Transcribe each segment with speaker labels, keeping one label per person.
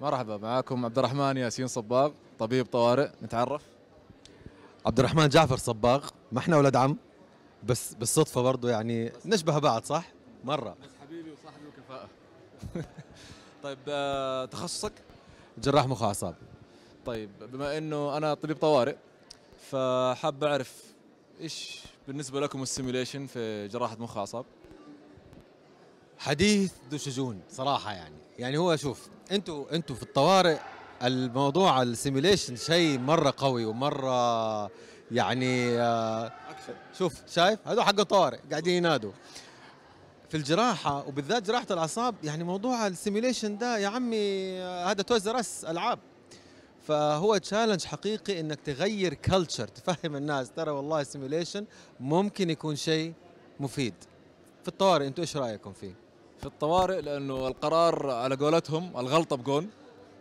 Speaker 1: مرحبا معاكم عبد الرحمن ياسين صباغ طبيب طوارئ نتعرف عبد الرحمن جعفر صباغ ما احنا ولد عم بس بالصدفة برضه يعني نشبه بعض صح؟ مرة
Speaker 2: بس حبيبي وصاحبي وكفاءة طيب آه، تخصصك؟
Speaker 1: جراح مخ أعصاب
Speaker 2: طيب بما انه انا طبيب طوارئ فحاب اعرف ايش بالنسبة لكم السيموليشن في جراحة مخ أعصاب؟
Speaker 1: حديث ذو شجون صراحه يعني يعني هو شوف انتوا انتوا في الطوارئ الموضوع السيميليشن شيء مره قوي ومره يعني آه، شوف شايف هذول حق الطوارئ قاعدين ينادوا في الجراحه وبالذات جراحه الاعصاب يعني موضوع السيميليشن ده يا عمي آه، هذا توز راس العاب فهو تشالنج حقيقي انك تغير كلتشر تفهم الناس ترى والله السيميليشن ممكن يكون شيء مفيد في الطوارئ انتم ايش رايكم فيه في الطوارئ لانه القرار على قولتهم الغلطه
Speaker 2: بجون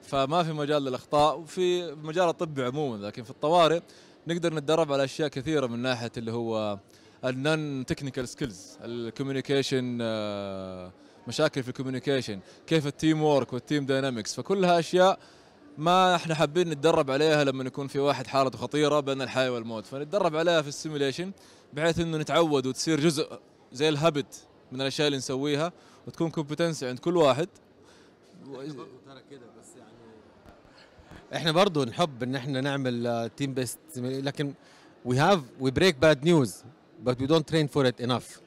Speaker 2: فما في مجال للاخطاء وفي مجال الطب عموما لكن في الطوارئ نقدر نتدرب على اشياء كثيره من ناحيه اللي هو النون تكنيكال سكيلز الكوميونيكيشن مشاكل في الكوميونيكيشن كيف التيم وورك والتيم داينامكس فكلها اشياء ما احنا حابين نتدرب عليها لما يكون في واحد حالته خطيره بين الحياه والموت فنتدرب عليها في السيموليشن بحيث انه نتعود وتصير جزء زي الهابت من الاشياء اللي نسويها وتكون كومبتنسي عند كل واحد ترى
Speaker 1: كده بس يعني احنا برضه نحب ان احنا نعمل تيم آه, بيست لكن وي هاف وي بريك باد نيوز بس وي دونت ترين فور ات انف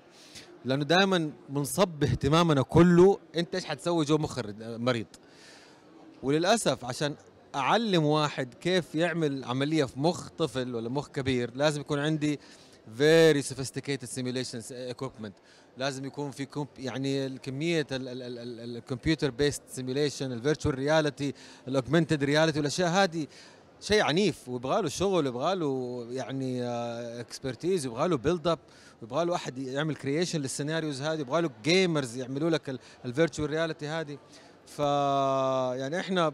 Speaker 1: لانه دائما بنصب اهتمامنا كله انت ايش حتسوي جو مخ آه, مريض وللاسف عشان اعلم واحد كيف يعمل عمليه في مخ طفل ولا مخ كبير لازم يكون عندي فيري سوفيستيكيتد سيميليشن ايكوبمنت لازم يكون في كمب يعني كميه الكمبيوتر بيست سيميليشن الفيرتشوال رياليتي الاوجمنتد رياليتي والاشياء هذه شيء عنيف ويبغى له شغل ويبغى له يعني اكسبرتيز ويبغى له بيلد اب ويبغى له احد يعمل كرييشن للسيناريوز هذه ويبغى له جيمرز يعملوا لك الفيرتشوال رياليتي هذه ف يعني احنا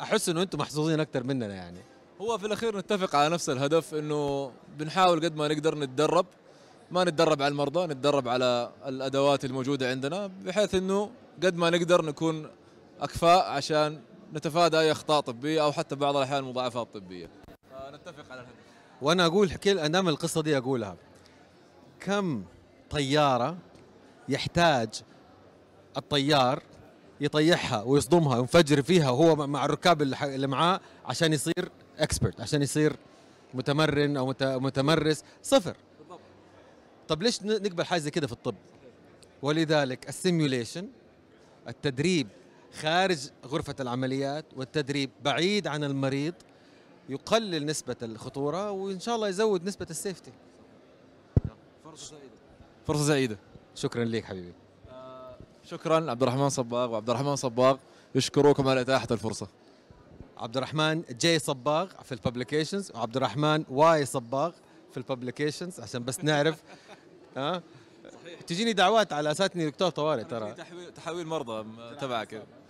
Speaker 1: احس انه انتم محظوظين اكثر مننا يعني هو في الاخير نتفق
Speaker 2: على نفس الهدف انه بنحاول قد ما نقدر نتدرب ما نتدرب على المرضى نتدرب على الادوات الموجوده عندنا بحيث انه قد ما نقدر نكون اكفاء عشان نتفادى اي اخطاء طبيه او حتى بعض الاحيان مضاعفات طبيه نتفق
Speaker 1: على الهدف وانا اقول انا انام القصه دي اقولها كم طياره يحتاج الطيار يطيحها ويصدمها وينفجر فيها وهو مع الركاب اللي معاه عشان يصير اكسبرت عشان يصير متمرن او متمرس صفر طب ليش نقبل حاجه زي كده في الطب ولذلك السيميوليشن التدريب خارج غرفه العمليات والتدريب بعيد عن المريض يقلل نسبه الخطوره وان شاء الله يزود نسبه السيفتي فرصه سعيده فرصه سعيده شكرا لك حبيبي آه، شكرا عبد الرحمن صباغ وعبد الرحمن صباغ يشكروكم على اتاحه الفرصه عبد الرحمن جاي صباغ في الببليكيشنز وعبد الرحمن واي صباغ في الببليكيشنز عشان بس نعرف ها أه؟ تجيني دعوات على اساس اني دكتور طوارئ ترى
Speaker 2: تحويل مرضى تبعك